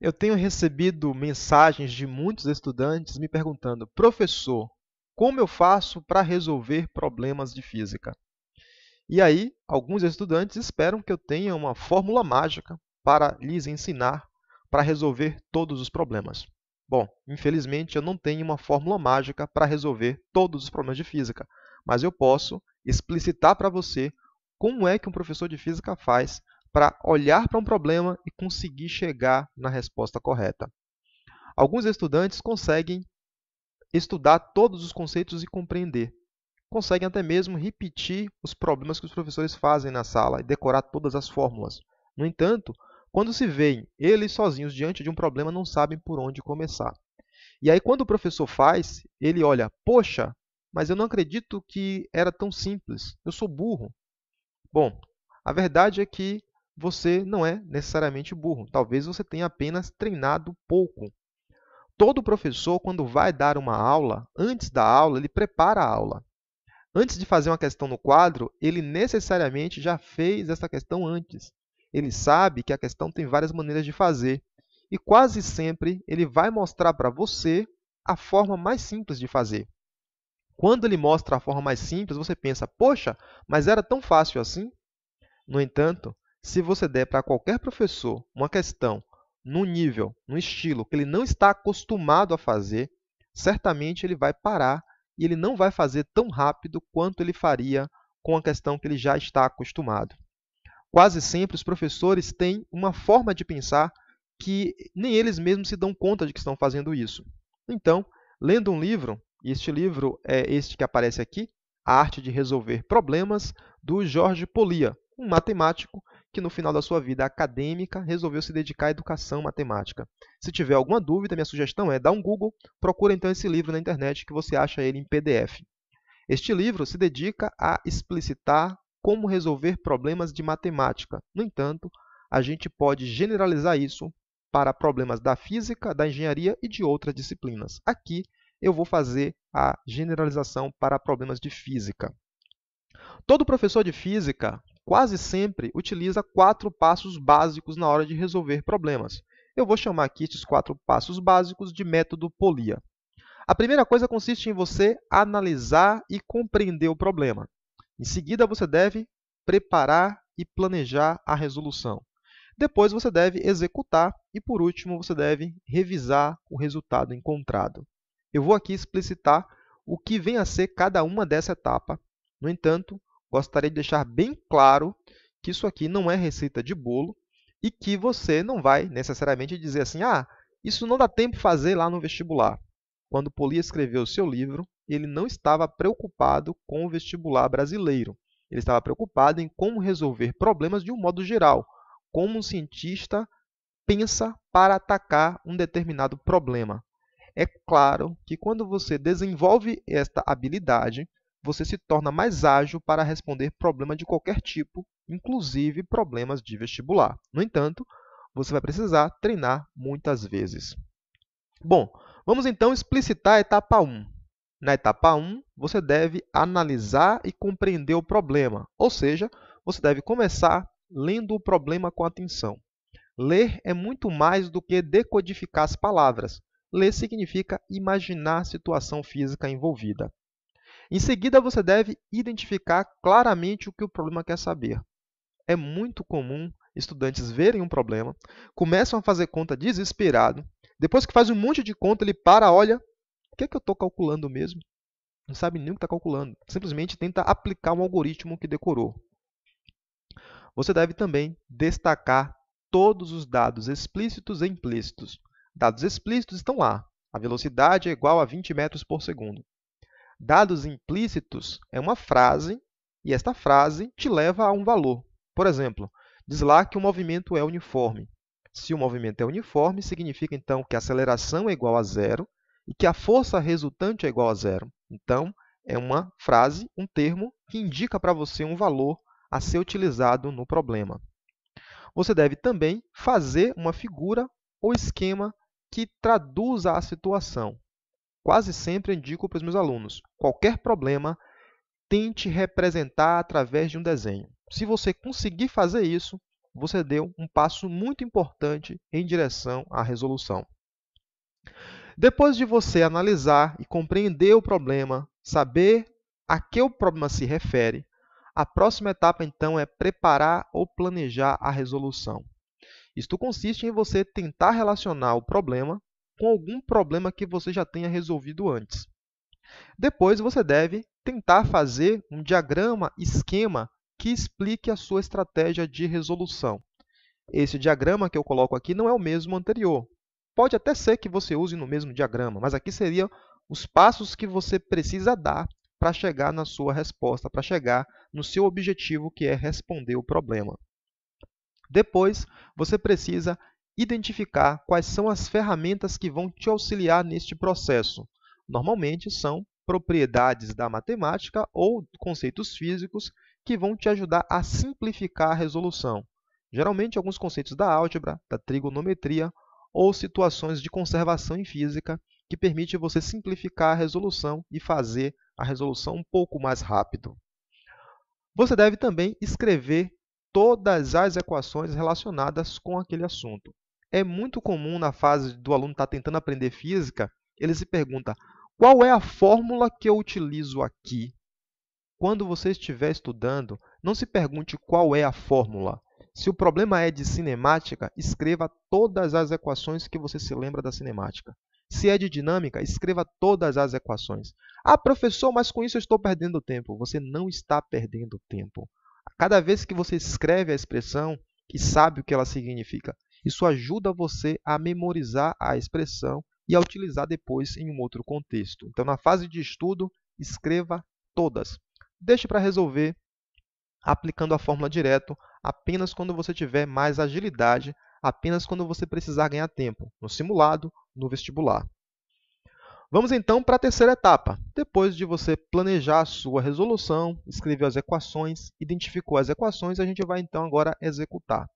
Eu tenho recebido mensagens de muitos estudantes me perguntando: professor, como eu faço para resolver problemas de física? E aí, alguns estudantes esperam que eu tenha uma fórmula mágica para lhes ensinar para resolver todos os problemas. Bom, infelizmente eu não tenho uma fórmula mágica para resolver todos os problemas de física, mas eu posso explicitar para você como é que um professor de física faz para olhar para um problema e conseguir chegar na resposta correta. Alguns estudantes conseguem estudar todos os conceitos e compreender. Conseguem até mesmo repetir os problemas que os professores fazem na sala e decorar todas as fórmulas. No entanto, quando se veem eles sozinhos diante de um problema, não sabem por onde começar. E aí, quando o professor faz, ele olha: Poxa, mas eu não acredito que era tão simples, eu sou burro. Bom, a verdade é que você não é necessariamente burro. Talvez você tenha apenas treinado pouco. Todo professor, quando vai dar uma aula, antes da aula, ele prepara a aula. Antes de fazer uma questão no quadro, ele necessariamente já fez essa questão antes. Ele sabe que a questão tem várias maneiras de fazer. E quase sempre ele vai mostrar para você a forma mais simples de fazer. Quando ele mostra a forma mais simples, você pensa, poxa, mas era tão fácil assim? No entanto, se você der para qualquer professor uma questão num nível, num estilo que ele não está acostumado a fazer, certamente ele vai parar e ele não vai fazer tão rápido quanto ele faria com a questão que ele já está acostumado. Quase sempre os professores têm uma forma de pensar que nem eles mesmos se dão conta de que estão fazendo isso. Então, lendo um livro, e este livro é este que aparece aqui, A Arte de Resolver Problemas, do Jorge Polia, um matemático que no final da sua vida acadêmica resolveu se dedicar à educação matemática. Se tiver alguma dúvida, minha sugestão é dar um Google, procura então esse livro na internet que você acha ele em PDF. Este livro se dedica a explicitar como resolver problemas de matemática. No entanto, a gente pode generalizar isso para problemas da física, da engenharia e de outras disciplinas. Aqui eu vou fazer a generalização para problemas de física. Todo professor de física quase sempre utiliza quatro passos básicos na hora de resolver problemas. Eu vou chamar aqui estes quatro passos básicos de método Polia. A primeira coisa consiste em você analisar e compreender o problema. Em seguida, você deve preparar e planejar a resolução. Depois, você deve executar e, por último, você deve revisar o resultado encontrado. Eu vou aqui explicitar o que vem a ser cada uma dessa etapa. No entanto, gostaria de deixar bem claro que isso aqui não é receita de bolo e que você não vai necessariamente dizer assim: ah, isso não dá tempo de fazer lá no vestibular. Quando Poli escreveu seu livro, ele não estava preocupado com o vestibular brasileiro. Ele estava preocupado em como resolver problemas de um modo geral, como um cientista pensa para atacar um determinado problema. É claro que quando você desenvolve esta habilidade, você se torna mais ágil para responder problema de qualquer tipo, inclusive problemas de vestibular. No entanto, você vai precisar treinar muitas vezes. Bom, vamos então explicitar a etapa 1. Na etapa 1, você deve analisar e compreender o problema, ou seja, você deve começar lendo o problema com atenção. Ler é muito mais do que decodificar as palavras. Ler significa imaginar a situação física envolvida. Em seguida, você deve identificar claramente o que o problema quer saber. É muito comum estudantes verem um problema, começam a fazer conta desesperado, depois que faz um monte de conta, ele para, olha, o que é que eu estou calculando mesmo? Não sabe nem o que está calculando. Simplesmente tenta aplicar um algoritmo que decorou. Você deve também destacar todos os dados explícitos e implícitos. Dados explícitos estão lá. A velocidade é igual a 20 metros por segundo. Dados implícitos é uma frase e esta frase te leva a um valor. Por exemplo, diz lá que o movimento é uniforme. Se o movimento é uniforme, significa então que a aceleração é igual a zero e que a força resultante é igual a zero. Então, é uma frase, um termo, que indica para você um valor a ser utilizado no problema. Você deve também fazer uma figura ou esquema que traduza a situação quase sempre indico para os meus alunos: qualquer problema, tente representar através de um desenho. Se você conseguir fazer isso, você deu um passo muito importante em direção à resolução. Depois de você analisar e compreender o problema, saber a que o problema se refere, a próxima etapa então é preparar ou planejar a resolução. Isto consiste em você tentar relacionar o problema com algum problema que você já tenha resolvido antes. Depois você deve tentar fazer um diagrama esquema que explique a sua estratégia de resolução. Esse diagrama que eu coloco aqui não é o mesmo anterior. Pode até ser que você use no mesmo diagrama, mas aqui seriam os passos que você precisa dar para chegar na sua resposta, para chegar no seu objetivo que é responder o problema. Depois, você precisa identificar quais são as ferramentas que vão te auxiliar neste processo. Normalmente são propriedades da matemática ou conceitos físicos que vão te ajudar a simplificar a resolução. Geralmente, alguns conceitos da álgebra, da trigonometria ou situações de conservação em física que permite você simplificar a resolução e fazer a resolução um pouco mais rápido. Você deve também escrever todas as equações relacionadas com aquele assunto. É muito comum na fase do aluno estar tá tentando aprender física, ele se pergunta: qual é a fórmula que eu utilizo aqui? Quando você estiver estudando, não se pergunte qual é a fórmula. Se o problema é de cinemática, escreva todas as equações que você se lembra da cinemática. Se é de dinâmica, escreva todas as equações. Ah, professor, mas com isso eu estou perdendo tempo. Você não está perdendo tempo. Cada vez que você escreve a expressão e sabe o que ela significa isso ajuda você a memorizar a expressão e a utilizar depois em um outro contexto. Então, na fase de estudo, escreva todas. Deixe para resolver aplicando a fórmula direto apenas quando você tiver mais agilidade, apenas quando você precisar ganhar tempo, no simulado, no vestibular. Vamos então para a terceira etapa. Depois de você planejar a sua resolução, escrever as equações, identificou as equações, a gente vai então agora executar.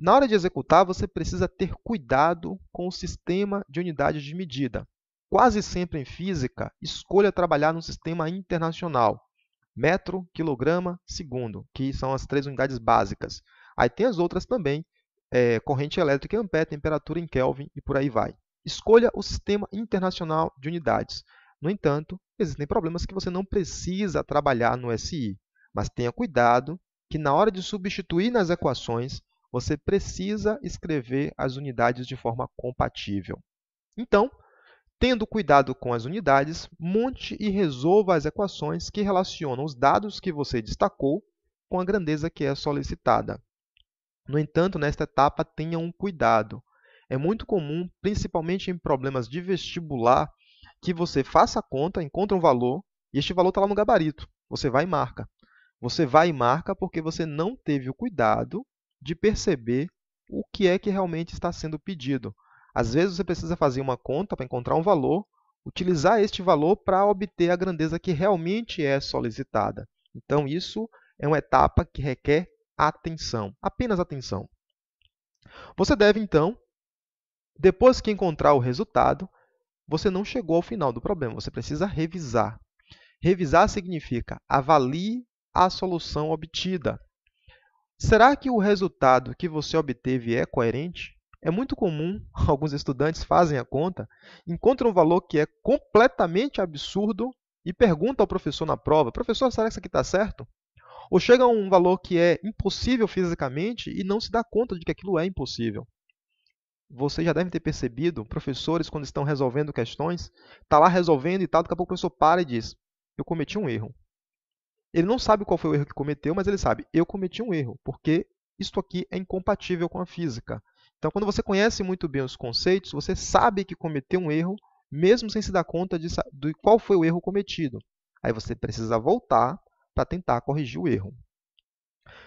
Na hora de executar, você precisa ter cuidado com o sistema de unidades de medida. Quase sempre em física, escolha trabalhar num sistema internacional. Metro, quilograma, segundo, que são as três unidades básicas. Aí tem as outras também, é, corrente elétrica em ampere, temperatura em Kelvin e por aí vai. Escolha o sistema internacional de unidades. No entanto, existem problemas que você não precisa trabalhar no SI, mas tenha cuidado que na hora de substituir nas equações, você precisa escrever as unidades de forma compatível. Então, tendo cuidado com as unidades, monte e resolva as equações que relacionam os dados que você destacou com a grandeza que é solicitada. No entanto, nesta etapa, tenha um cuidado. É muito comum, principalmente em problemas de vestibular, que você faça a conta, encontre um valor, e este valor está lá no gabarito. Você vai e marca. Você vai e marca porque você não teve o cuidado de perceber o que é que realmente está sendo pedido. Às vezes você precisa fazer uma conta para encontrar um valor, utilizar este valor para obter a grandeza que realmente é solicitada. Então, isso é uma etapa que requer atenção, apenas atenção. Você deve, então, depois que encontrar o resultado, você não chegou ao final do problema, você precisa revisar. Revisar significa avalie a solução obtida, Será que o resultado que você obteve é coerente? É muito comum, alguns estudantes fazem a conta, encontram um valor que é completamente absurdo e perguntam ao professor na prova: professor, será que isso aqui está certo? Ou chega a um valor que é impossível fisicamente e não se dá conta de que aquilo é impossível. Você já deve ter percebido, professores, quando estão resolvendo questões, está lá resolvendo e tal, daqui a pouco o professor para e diz: eu cometi um erro. Ele não sabe qual foi o erro que cometeu, mas ele sabe, eu cometi um erro, porque isto aqui é incompatível com a física. Então, quando você conhece muito bem os conceitos, você sabe que cometeu um erro, mesmo sem se dar conta de, de qual foi o erro cometido. Aí você precisa voltar para tentar corrigir o erro.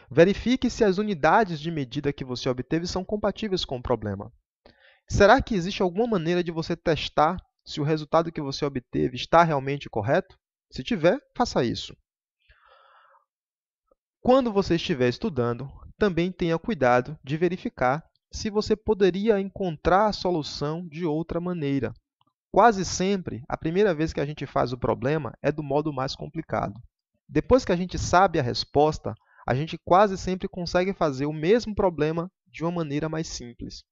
Verifique se as unidades de medida que você obteve são compatíveis com o problema. Será que existe alguma maneira de você testar se o resultado que você obteve está realmente correto? Se tiver, faça isso. Quando você estiver estudando, também tenha cuidado de verificar se você poderia encontrar a solução de outra maneira. Quase sempre, a primeira vez que a gente faz o problema é do modo mais complicado. Depois que a gente sabe a resposta, a gente quase sempre consegue fazer o mesmo problema de uma maneira mais simples.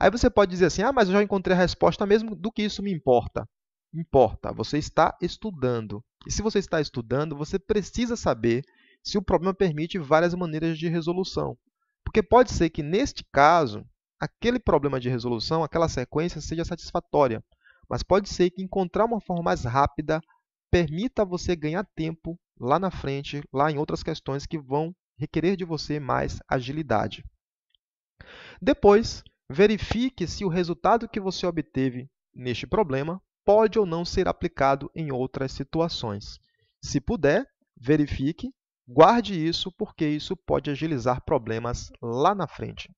Aí você pode dizer assim: ah, mas eu já encontrei a resposta mesmo, do que isso me importa? Importa, você está estudando. E se você está estudando, você precisa saber se o problema permite várias maneiras de resolução. Porque pode ser que, neste caso, aquele problema de resolução, aquela sequência, seja satisfatória, mas pode ser que encontrar uma forma mais rápida permita você ganhar tempo lá na frente, lá em outras questões que vão requerer de você mais agilidade. Depois, verifique se o resultado que você obteve neste problema pode ou não ser aplicado em outras situações. Se puder, verifique Guarde isso porque isso pode agilizar problemas lá na frente.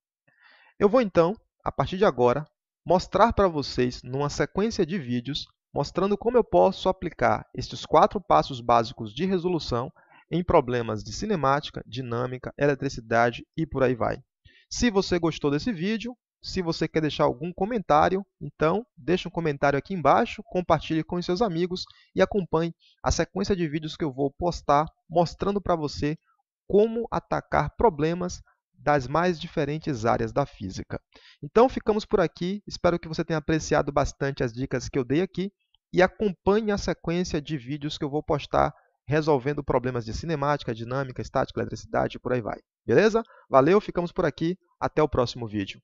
Eu vou então, a partir de agora, mostrar para vocês numa sequência de vídeos mostrando como eu posso aplicar estes quatro passos básicos de resolução em problemas de cinemática, dinâmica, eletricidade e por aí vai. Se você gostou desse vídeo, se você quer deixar algum comentário, então deixe um comentário aqui embaixo, compartilhe com seus amigos e acompanhe a sequência de vídeos que eu vou postar mostrando para você como atacar problemas das mais diferentes áreas da física. Então ficamos por aqui, espero que você tenha apreciado bastante as dicas que eu dei aqui e acompanhe a sequência de vídeos que eu vou postar resolvendo problemas de cinemática, dinâmica, estática, eletricidade e por aí vai. Beleza? Valeu, ficamos por aqui, até o próximo vídeo.